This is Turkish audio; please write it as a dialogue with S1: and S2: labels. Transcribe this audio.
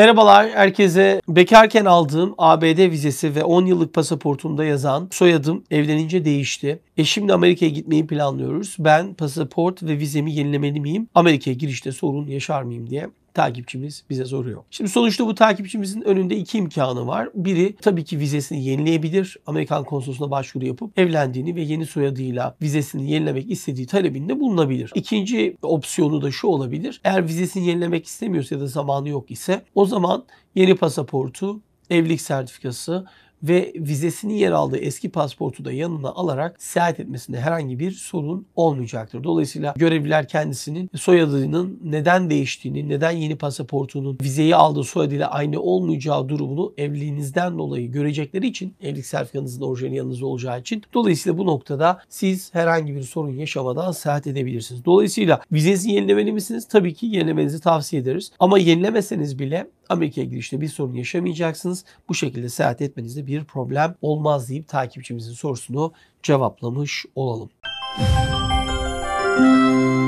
S1: Merhabalar herkese. Bekarken aldığım ABD vizesi ve 10 yıllık pasaportumda yazan soyadım evlenince değişti. Eşimle Amerika'ya gitmeyi planlıyoruz. Ben pasaport ve vizemi yenilemeli miyim? Amerika'ya girişte sorun yaşar mıyım diye takipçimiz bize soruyor. Şimdi sonuçta bu takipçimizin önünde iki imkanı var. Biri tabii ki vizesini yenileyebilir. Amerikan konsolosluğuna başvuru yapıp evlendiğini ve yeni soyadıyla vizesini yenilemek istediği talebinde bulunabilir. İkinci opsiyonu da şu olabilir. Eğer vizesini yenilemek istemiyorsa ya da zamanı yok ise o zaman yeni pasaportu, evlilik sertifikası ve vizesini yer aldığı eski pasportu da yanına alarak seyahat etmesinde herhangi bir sorun olmayacaktır. Dolayısıyla görevliler kendisinin soyadının neden değiştiğini, neden yeni pasaportunun vizeyi aldığı soyadıyla aynı olmayacağı durumunu evliliğinizden dolayı görecekleri için, evlilik sertifikanızın orijinali yanınızda olacağı için. Dolayısıyla bu noktada siz herhangi bir sorun yaşamadan seyahat edebilirsiniz. Dolayısıyla vizesini yenilemeli misiniz? Tabii ki yenilemenizi tavsiye ederiz. Ama yenilemeseniz bile Amerika'ya girişte bir sorun yaşamayacaksınız. Bu şekilde seyahat etmenizde bir problem olmaz deyip takipçimizin sorusunu cevaplamış olalım. Müzik